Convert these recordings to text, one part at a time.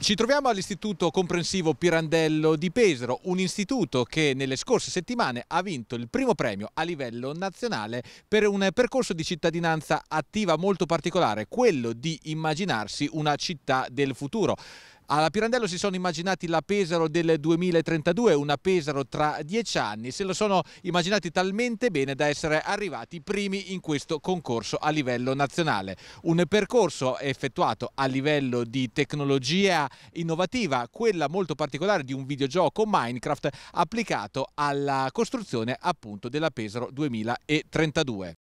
Ci troviamo all'Istituto Comprensivo Pirandello di Pesaro, un istituto che nelle scorse settimane ha vinto il primo premio a livello nazionale per un percorso di cittadinanza attiva molto particolare, quello di immaginarsi una città del futuro. Alla Pirandello si sono immaginati la Pesaro del 2032, una Pesaro tra dieci anni, se lo sono immaginati talmente bene da essere arrivati primi in questo concorso a livello nazionale. Un percorso effettuato a livello di tecnologia innovativa, quella molto particolare di un videogioco Minecraft applicato alla costruzione appunto della Pesaro 2032.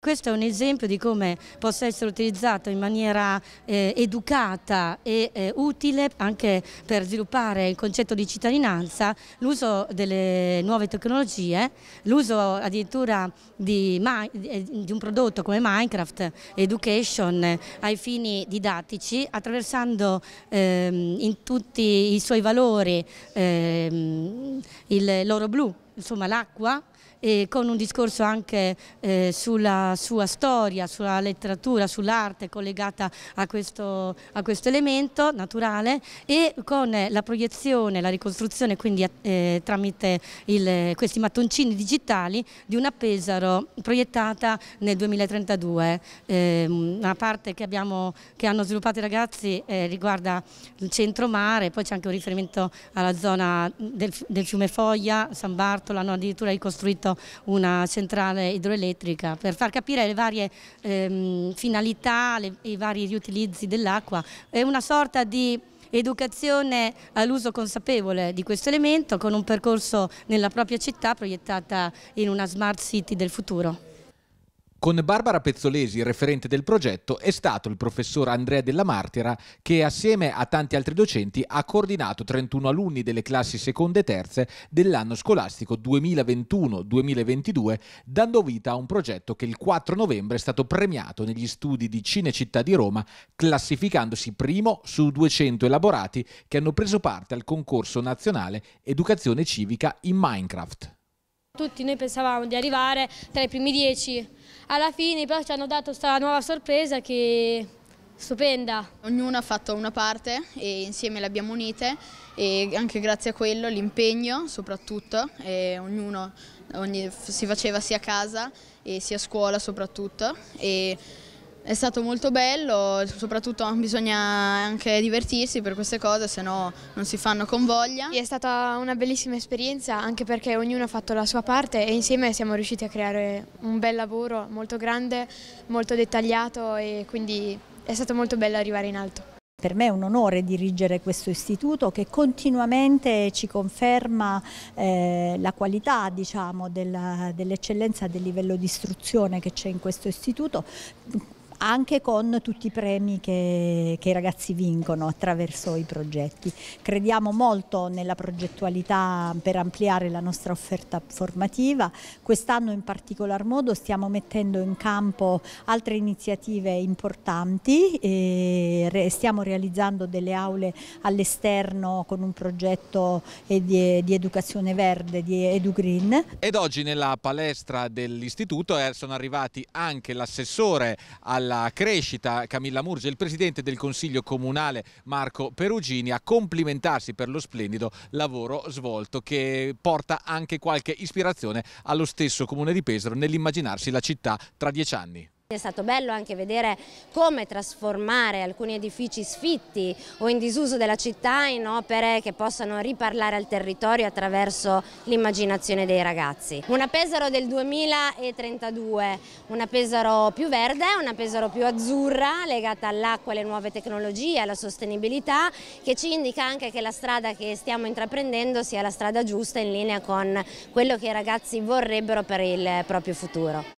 Questo è un esempio di come possa essere utilizzato in maniera eh, educata e eh, utile anche per sviluppare il concetto di cittadinanza, l'uso delle nuove tecnologie, l'uso addirittura di, eh, di, un prodotto come Minecraft Education ai fini didattici, attraversando eh, in tutti i suoi valori ehm, il loro blu insomma, l'acqua e con un discorso anche eh, sulla sua storia, sulla letteratura, sull'arte collegata a questo, a questo, elemento naturale e con eh, la proiezione, la ricostruzione quindi eh, tramite il, questi mattoncini digitali di una Pesaro proiettata nel 2032. Eh, una parte che, abbiamo, che, hanno sviluppato i ragazzi eh, riguarda il centro mare, poi c'è anche un riferimento alla zona del, del fiume Foglia, San Bartolo, fatto, l'hanno addirittura ricostruito una centrale idroelettrica per far capire le varie ehm, finalità, le, i vari riutilizzi dell'acqua. È una sorta di educazione all'uso consapevole di questo elemento con un percorso nella propria città proiettata in una smart city del futuro. Con Barbara Pezzolesi, referente del progetto, è stato il professor Andrea Della Martira che assieme a tanti altri docenti ha coordinato 31 alunni delle classi seconde e terze dell'anno scolastico 2021-2022, dando vita a un progetto che il 4 novembre è stato premiato negli studi di Cinecittà di Roma, classificandosi primo su 200 elaborati che hanno preso parte al concorso nazionale Educazione civica in Minecraft. Tutti noi pensavamo di arrivare tra i primi dieci, alla fine però ci hanno dato questa nuova sorpresa che stupenda. Ognuno ha fatto una parte e insieme le abbiamo unite e anche grazie a quello l'impegno soprattutto, ognuno ogni, si faceva sia a casa e sia a scuola soprattutto. E è stato molto bello, soprattutto bisogna anche divertirsi per queste cose, se no non si fanno con voglia. È stata una bellissima esperienza anche perché ognuno ha fatto la sua parte e insieme siamo riusciti a creare un bel lavoro molto grande, molto dettagliato e quindi è stato molto bello arrivare in alto. Per me è un onore dirigere questo istituto che continuamente ci conferma eh, la qualità diciamo, dell'eccellenza dell del livello di istruzione che c'è in questo istituto anche con tutti i premi che, che i ragazzi vincono attraverso i progetti. Crediamo molto nella progettualità per ampliare la nostra offerta formativa, quest'anno in particolar modo stiamo mettendo in campo altre iniziative importanti, stiamo realizzando delle aule all'esterno con un progetto eh, di, di educazione verde, di EduGreen. Ed oggi nella palestra dell'istituto eh, sono arrivati anche l'assessore al della crescita Camilla Murge, il presidente del Consiglio Comunale Marco Perugini a complimentarsi per lo splendido lavoro svolto che porta anche qualche ispirazione allo stesso Comune di Pesaro nell'immaginarsi la città tra dieci anni. È stato bello anche vedere come trasformare alcuni edifici sfitti o in disuso della città in opere che possano riparlare al territorio attraverso l'immaginazione dei ragazzi. Una Pesaro del 2032, una Pesaro più verde, una Pesaro più azzurra, legata all'acqua, alle nuove tecnologie, alla sostenibilità, che ci indica anche che la strada che stiamo intraprendendo sia la strada giusta in linea con quello che i ragazzi vorrebbero per il proprio futuro.